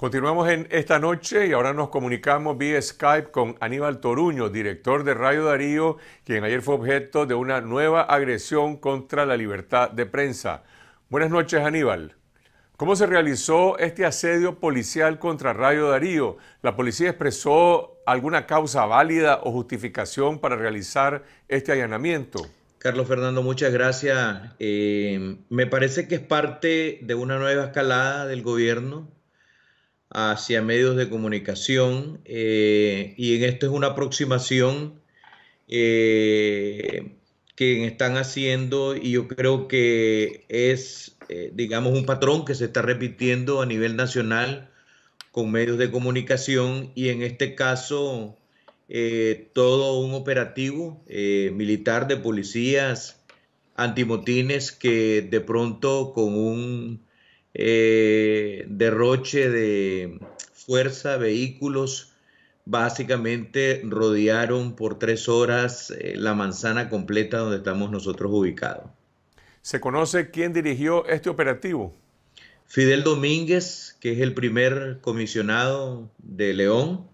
Continuamos en esta noche y ahora nos comunicamos vía Skype con Aníbal Toruño, director de Radio Darío, quien ayer fue objeto de una nueva agresión contra la libertad de prensa. Buenas noches, Aníbal. ¿Cómo se realizó este asedio policial contra Radio Darío? ¿La policía expresó alguna causa válida o justificación para realizar este allanamiento? Carlos Fernando, muchas gracias. Eh, me parece que es parte de una nueva escalada del gobierno hacia medios de comunicación eh, y en esto es una aproximación eh, que están haciendo y yo creo que es, eh, digamos, un patrón que se está repitiendo a nivel nacional con medios de comunicación y en este caso todo un operativo militar de policías antimotines que de pronto con un eh, derroche de fuerza, vehículos, básicamente rodearon por tres horas eh, la manzana completa donde estamos nosotros ubicados. ¿Se conoce quién dirigió este operativo? Fidel Domínguez, que es el primer comisionado de León.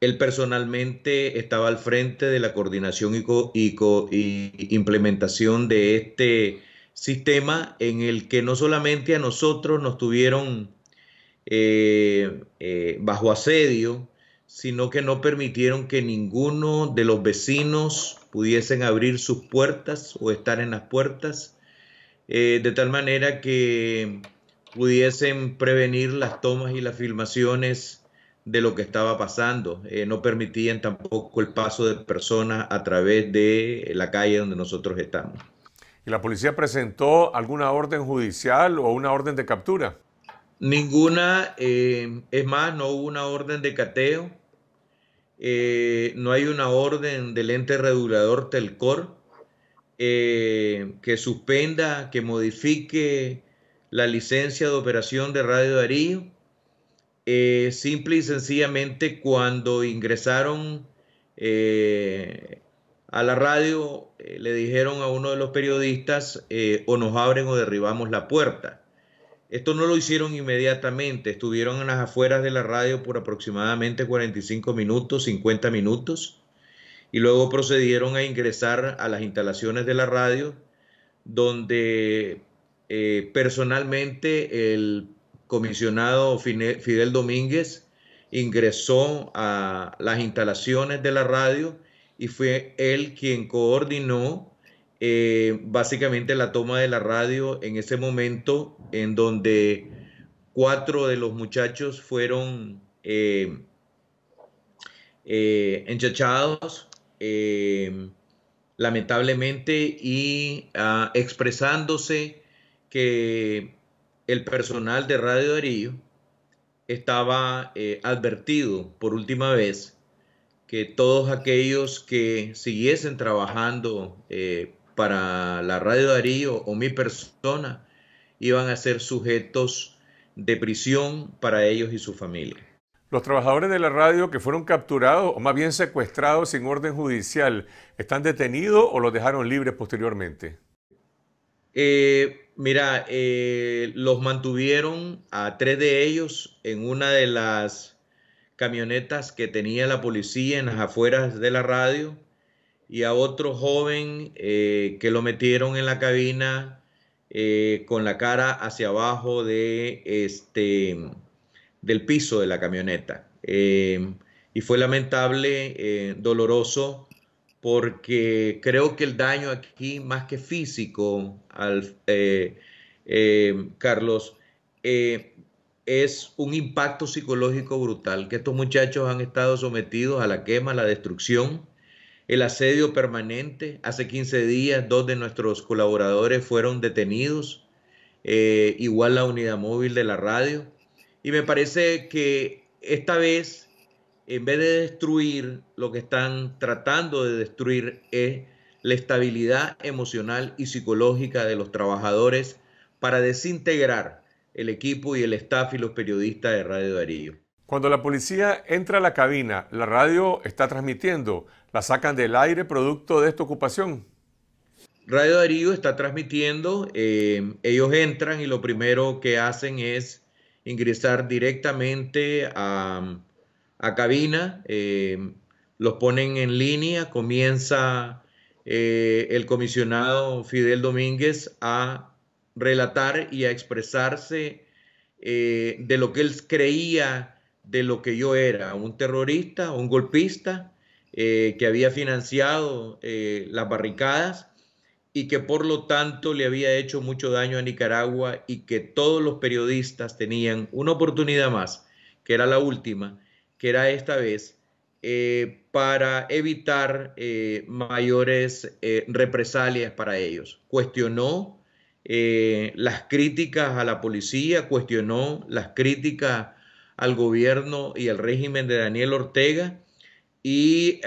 Él personalmente estaba al frente de la coordinación y implementación de este sistema en el que no solamente a nosotros nos tuvieron eh, eh, bajo asedio, sino que no permitieron que ninguno de los vecinos pudiesen abrir sus puertas o estar en las puertas, eh, de tal manera que pudiesen prevenir las tomas y las filmaciones de lo que estaba pasando. no permitían tampoco el paso de personas a través de la calle donde nosotros estamos. ¿Y la policía presentó alguna orden judicial o una orden de captura? Ninguna, eh, es más, no hubo una orden de cateo, eh, no hay una orden del ente regulador Telcor eh, que suspenda, que modifique la licencia de operación de Radio Darío. simple y sencillamente cuando ingresaron a la radio eh, le dijeron a uno de los periodistas, eh, o nos abren o derribamos la puerta. Esto no lo hicieron inmediatamente, estuvieron en las afueras de la radio por aproximadamente 45 minutos, 50 minutos, y luego procedieron a ingresar a las instalaciones de la radio, donde eh, personalmente el comisionado Fidel Domínguez ingresó a las instalaciones de la radio, y fue él quien coordinó eh, básicamente la toma de la radio en ese momento en donde cuatro de los muchachos fueron eh, eh, enchachados lamentablemente y ah, expresándose que el personal de Radio Darío estaba advertido por última vez todos aquellos que siguiesen trabajando eh, para la radio Darío o mi persona iban a ser sujetos de prisión para ellos y su familia. Los trabajadores de la radio que fueron capturados o más bien secuestrados sin orden judicial, ¿están detenidos o los dejaron libres posteriormente? Eh, mira, eh, los mantuvieron a tres de ellos en una de las camionetas que tenía la policía en las afueras de la radio y a otro joven eh, que lo metieron en la cabina eh, con la cara hacia abajo de este del piso de la camioneta eh, y fue lamentable doloroso porque creo que el daño aquí más que físico al Carlos es un impacto psicológico brutal, que estos muchachos han estado sometidos a la quema, la destrucción, el asedio permanente. Hace 15 días dos de nuestros colaboradores fueron detenidos, eh, igual la unidad móvil de la radio. Y me parece que esta vez, en vez de destruir, lo que están tratando de destruir es la estabilidad emocional y psicológica de los trabajadores para desintegrar el equipo y el staff y los periodistas de Radio Darío. Cuando la policía entra a la cabina, la radio está transmitiendo, la sacan del aire producto de esta ocupación. Radio Darío está transmitiendo, eh, ellos entran y lo primero que hacen es ingresar directamente a, cabina, eh, los ponen en línea, comienza eh, el comisionado Fidel Domínguez a relatar y a expresarse eh, de lo que él creía de lo que yo era, un terrorista, un golpista eh, que había financiado eh, las barricadas y que por lo tanto le había hecho mucho daño a Nicaragua y que todos los periodistas tenían una oportunidad más, que era la última, que era esta vez, para evitar mayores represalias para ellos. Cuestionó eh, las críticas a la policía, cuestionó las críticas al gobierno y al régimen de Daniel Ortega. Y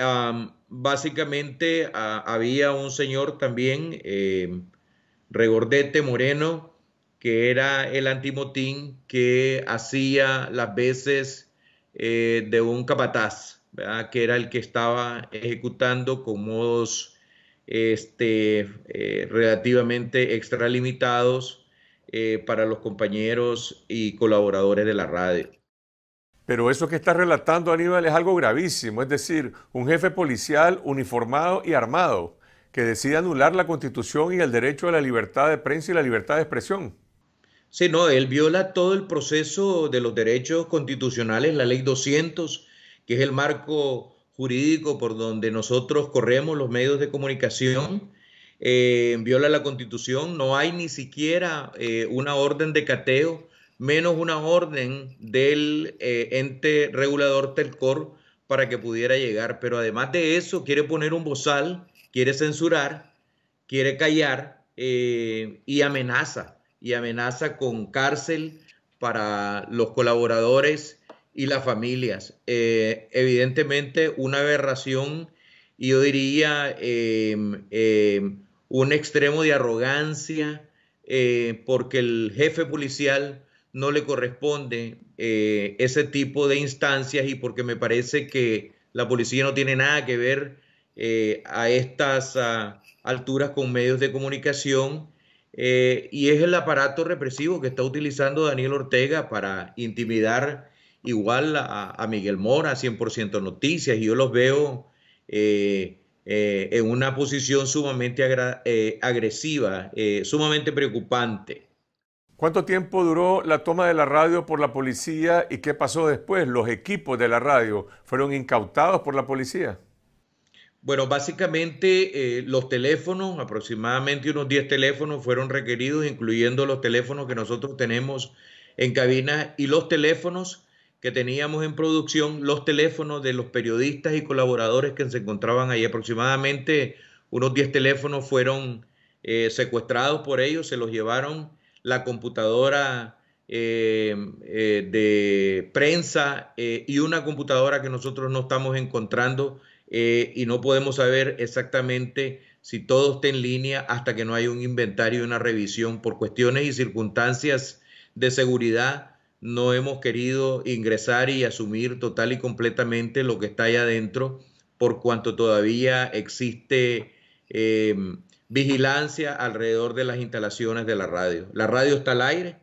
básicamente había un señor también, em, Regordete Moreno, que era el antimotín que hacía las veces eh, de un capataz, que era el que estaba ejecutando con modos este, eh, relativamente extralimitados eh, para los compañeros y colaboradores de la radio. Pero eso que está relatando Aníbal es algo gravísimo, es decir, un jefe policial uniformado y armado que decide anular la constitución y el derecho a la libertad de prensa y la libertad de expresión. Sí, no, él viola todo el proceso de los derechos constitucionales, la ley 200, que es el marco jurídico por donde nosotros corremos los medios de comunicación eh, viola la constitución, no hay ni siquiera eh, una orden de cateo, menos una orden del eh, ente regulador Telcor para que pudiera llegar, pero además de eso quiere poner un bozal, quiere censurar, quiere callar y amenaza, y amenaza con cárcel para los colaboradores y las familias. Eh, evidentemente una aberración y yo diría em, em, un extremo de arrogancia eh, porque el jefe policial no le corresponde eh, ese tipo de instancias y porque me parece que la policía no tiene nada que ver a estas alturas con medios de comunicación y es el aparato represivo que está utilizando Daniel Ortega para intimidar igual a, Miguel Mora, 100% Noticias, y yo los veo eh, eh, en una posición sumamente eh, agresiva, sumamente preocupante. ¿Cuánto tiempo duró la toma de la radio por la policía y qué pasó después? ¿Los equipos de la radio fueron incautados por la policía? Bueno, básicamente los teléfonos, aproximadamente unos 10 teléfonos fueron requeridos, incluyendo los teléfonos que nosotros tenemos en cabina y los teléfonos que teníamos en producción los teléfonos de los periodistas y colaboradores que se encontraban ahí. Aproximadamente unos 10 teléfonos fueron eh, secuestrados por ellos, se los llevaron la computadora eh, eh, de prensa y una computadora que nosotros no estamos encontrando y no podemos saber exactamente si todo está en línea hasta que no hay un inventario y una revisión por cuestiones y circunstancias de seguridad no hemos querido ingresar y asumir total y completamente lo que está allá adentro, por cuanto todavía existe eh, vigilancia alrededor de las instalaciones de la radio. La radio está al aire,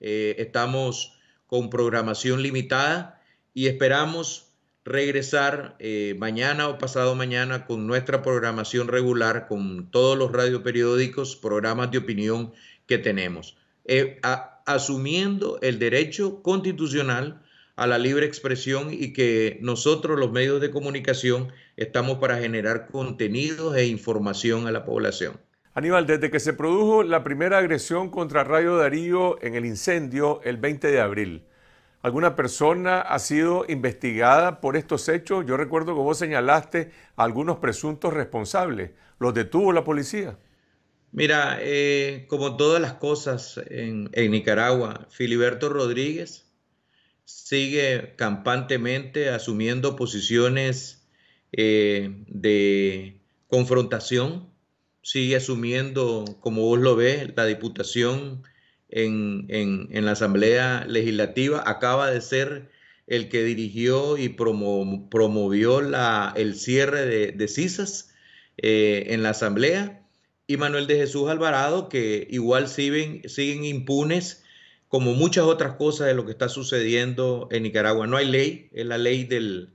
eh, estamos con programación limitada y esperamos regresar eh, mañana o pasado mañana con nuestra programación regular, con todos los periódicos, programas de opinión que tenemos asumiendo el derecho constitucional a la libre expresión y que nosotros los medios de comunicación estamos para generar contenidos e información a la población. Aníbal, desde que se produjo la primera agresión contra Radio Darío en el incendio el 20 de abril, ¿alguna persona ha sido investigada por estos hechos? Yo recuerdo que vos señalaste a algunos presuntos responsables. ¿Los detuvo la policía? Mira, eh, como todas las cosas en, Nicaragua, Filiberto Rodríguez sigue campantemente asumiendo posiciones eh, de confrontación, sigue asumiendo, como vos lo ves, la diputación en, en, la Asamblea Legislativa, acaba de ser el que dirigió y promovió la, el cierre de, de CISAS eh, en la Asamblea y Manuel de Jesús Alvarado, que igual siguen, siguen impunes como muchas otras cosas de lo que está sucediendo en Nicaragua. No hay ley, es la ley del,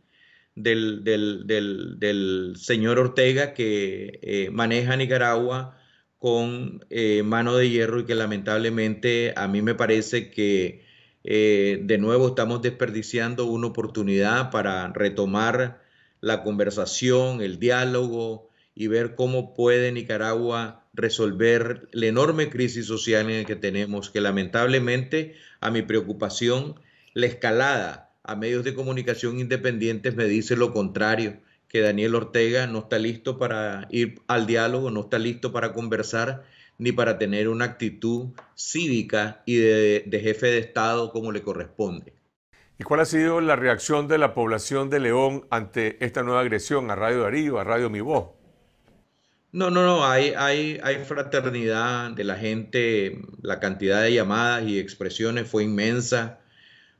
del, señor Ortega que eh, maneja Nicaragua con eh, mano de hierro y que lamentablemente a mí me parece que eh, de nuevo estamos desperdiciando una oportunidad para retomar la conversación, el diálogo, y ver cómo puede Nicaragua resolver la enorme crisis social en la que tenemos, que lamentablemente, a mi preocupación, la escalada a medios de comunicación independientes me dice lo contrario, que Daniel Ortega no está listo para ir al diálogo, no está listo para conversar, ni para tener una actitud cívica y de, jefe de Estado como le corresponde. ¿Y cuál ha sido la reacción de la población de León ante esta nueva agresión a Radio Darío, a Radio Mi Voz? No, no, no, hay, hay, hay fraternidad de la gente, la cantidad de llamadas y expresiones fue inmensa.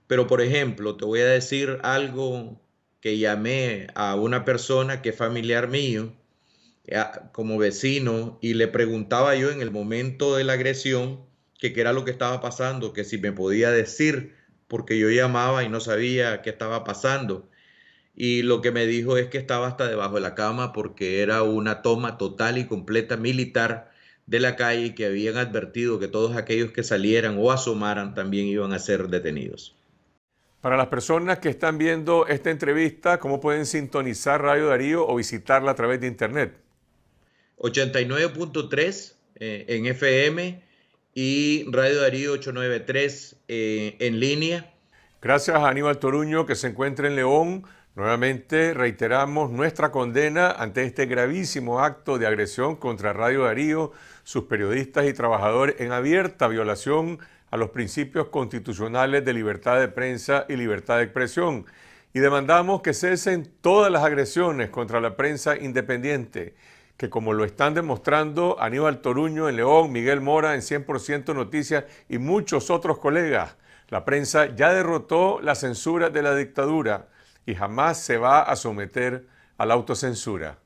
Pero, por ejemplo, te voy a decir algo que llamé a una persona que es familiar mío, eh, como vecino, y le preguntaba yo en el momento de la agresión que qué era lo que estaba pasando, que si me podía decir, porque yo llamaba y no sabía qué estaba pasando y lo que me dijo es que estaba hasta debajo de la cama porque era una toma total y completa militar de la calle y que habían advertido que todos aquellos que salieran o asomaran también iban a ser detenidos. Para las personas que están viendo esta entrevista, ¿cómo pueden sintonizar Radio Darío o visitarla a través de internet? 89.3 eh, en FM y Radio Darío 893 eh, en línea. Gracias a Aníbal Toruño que se encuentra en León Nuevamente reiteramos nuestra condena ante este gravísimo acto de agresión contra Radio Darío, sus periodistas y trabajadores en abierta violación a los principios constitucionales de libertad de prensa y libertad de expresión y demandamos que cesen todas las agresiones contra la prensa independiente, que como lo están demostrando Aníbal Toruño en León, Miguel Mora en 100% Noticias y muchos otros colegas, la prensa ya derrotó la censura de la dictadura y jamás se va a someter a la autocensura.